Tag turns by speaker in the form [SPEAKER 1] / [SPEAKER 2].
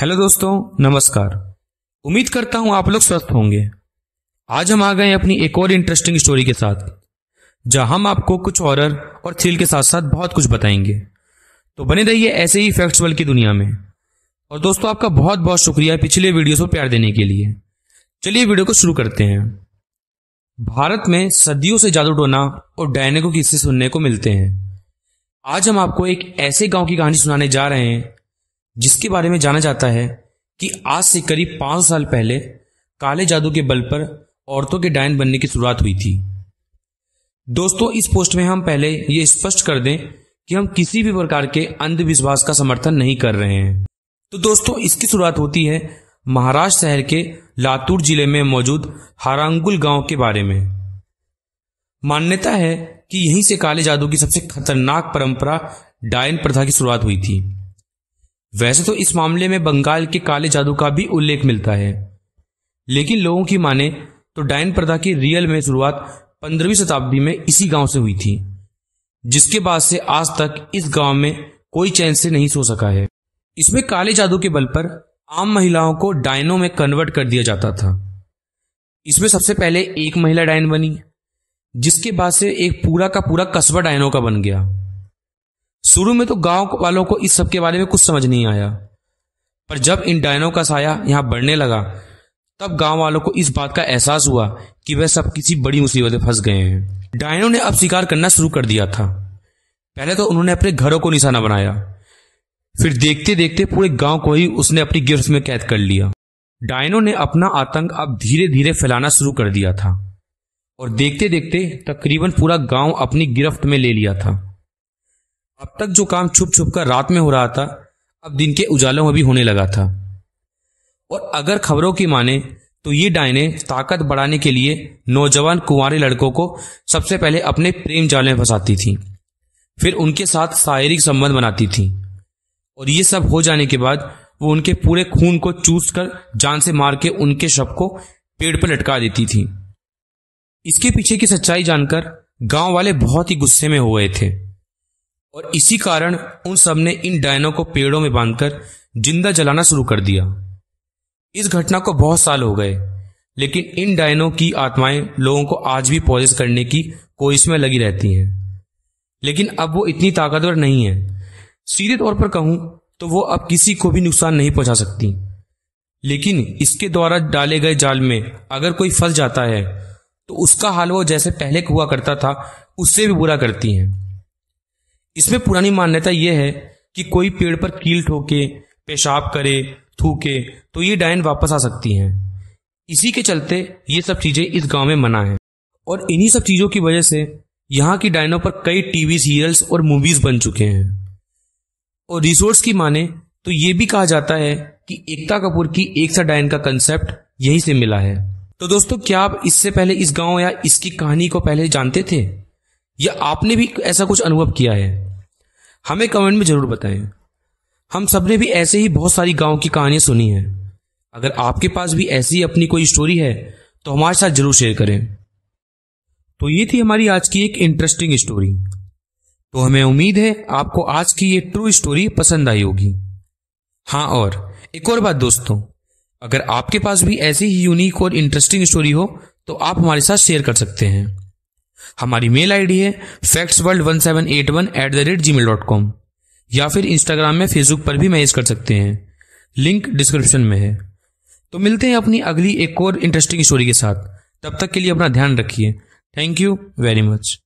[SPEAKER 1] hello दोस्तों नमस्कार उम्मीद करता हूं आप लोग स्वस्थ होंगे आज हम आ गए अपनी एक और इंटरेस्टिंग स्टोरी के साथ जहां हम आपको कुछ हॉरर और थ्रिल के साथ साथ बहुत कुछ बताएंगे तो बने रहिए ऐसे ही फैक्चुअल की दुनिया में और दोस्तों आपका बहुत बहुत शुक्रिया पिछले वीडियो को प्यार देने के लिए चलिए वीडियो को शुरू करते हैं भारत में सदियों से जादू टोना और डायनेगो किस्से सुनने को मिलते हैं आज हम आपको एक ऐसे गांव की कहानी सुनाने जा रहे हैं जिसके बारे में जाना जाता है कि आज से करीब पांच साल पहले काले जादू के बल पर औरतों के डायन बनने की शुरुआत हुई थी दोस्तों इस पोस्ट में हम पहले ये स्पष्ट कर दें कि हम किसी भी प्रकार के अंधविश्वास का समर्थन नहीं कर रहे हैं तो दोस्तों इसकी शुरुआत होती है महाराष्ट्र शहर के लातूर जिले में मौजूद हारांगुल गांव के बारे में मान्यता है कि यहीं से काले जादू की सबसे खतरनाक परंपरा डायन प्रथा की शुरुआत हुई थी वैसे तो इस मामले में बंगाल के काले जादू का भी उल्लेख मिलता है लेकिन लोगों की माने तो डायन प्रथा की रियल में शुरुआत पंद्रहवीं शताब्दी में इसी गांव से हुई थी जिसके बाद से आज तक इस गांव में कोई चैन से नहीं सो सका है इसमें काले जादू के बल पर आम महिलाओं को डायनों में कन्वर्ट कर दिया जाता था इसमें सबसे पहले एक महिला डायन बनी जिसके बाद से एक पूरा का पूरा कस्बा डायनों का बन गया शुरू में तो गांव वालों को इस सब के बारे में कुछ समझ नहीं आया पर जब इन डायनों का साया यहां बढ़ने लगा तब गांव वालों को इस बात का एहसास हुआ कि वह सब किसी बड़ी मुसीबत में फंस गए हैं डायनों ने अब शिकार करना शुरू कर दिया था पहले तो उन्होंने अपने घरों को निशाना बनाया फिर देखते देखते पूरे गांव को ही उसने अपनी गिरफ्त में कैद कर लिया डायनों ने अपना आतंक अब धीरे धीरे फैलाना शुरू कर दिया था और देखते देखते तकरीबन पूरा गांव अपनी गिरफ्त में ले लिया था अब तक जो काम छुप छुप कर रात में हो रहा था अब दिन के उजालों में भी होने लगा था और अगर खबरों की माने तो ये डायने ताकत बढ़ाने के लिए नौजवान कुंवारी लड़कों को सबसे पहले अपने प्रेम जाल में फंसाती थी फिर उनके साथ शारीरिक संबंध बनाती थी और ये सब हो जाने के बाद वो उनके पूरे खून को चूस कर जान से मार के उनके शव को पेड़ पर लटका देती थी इसके पीछे की सच्चाई जानकर गांव वाले बहुत ही गुस्से में हो गए थे और इसी कारण उन सब ने इन डायनों को पेड़ों में बांधकर जिंदा जलाना शुरू कर दिया इस घटना को बहुत साल हो गए लेकिन इन डायनों की आत्माएं लोगों को आज भी पॉजिश करने की कोशिश में लगी रहती हैं लेकिन अब वो इतनी ताकतवर नहीं है सीधे तौर पर कहूं तो वो अब किसी को भी नुकसान नहीं पहुंचा सकती लेकिन इसके द्वारा डाले गए जाल में अगर कोई फंस जाता है तो उसका हाल वो जैसे पहले हुआ करता था उससे भी बुरा करती हैं इसमें पुरानी मान्यता यह है कि कोई पेड़ पर कील ठोके पेशाब करे थूके तो ये डायन वापस आ सकती हैं इसी के चलते ये सब चीज़ें इस गांव में मना है और इन्हीं सब चीज़ों की वजह से यहाँ की डायनों पर कई टीवी सीरियल्स और मूवीज़ बन चुके हैं और रिसोर्स की माने तो ये भी कहा जाता है कि एकता कपूर की एक सा डायन का कंसेप्ट यहीं से मिला है तो दोस्तों क्या आप इससे पहले इस गांव या इसकी कहानी को पहले जानते थे या आपने भी ऐसा कुछ अनुभव किया है हमें कमेंट में ज़रूर बताएं हम सब ने भी ऐसे ही बहुत सारी गांव की कहानियां सुनी हैं अगर आपके पास भी ऐसी अपनी कोई स्टोरी है तो हमारे साथ जरूर शेयर करें तो ये थी हमारी आज की एक इंटरेस्टिंग स्टोरी तो हमें उम्मीद है आपको आज की ये ट्रू स्टोरी पसंद आई होगी हाँ और एक और बात दोस्तों अगर आपके पास भी ऐसी ही यूनिक और इंटरेस्टिंग स्टोरी हो तो आप हमारे साथ शेयर कर सकते हैं हमारी मेल आईडी है facts world one seven eight one at the rate Gmail dot com या फिर इंस्टाग्राम में फेसबुक पर भी मैसेज कर सकते हैं लिंक डिस्क्रिप्शन में है तो मिलते हैं अपनी अगली एक और इंटरेस्टिंग स्टोरी के साथ तब तक के लिए अपना ध्यान रखिए थैंक यू वेरी मच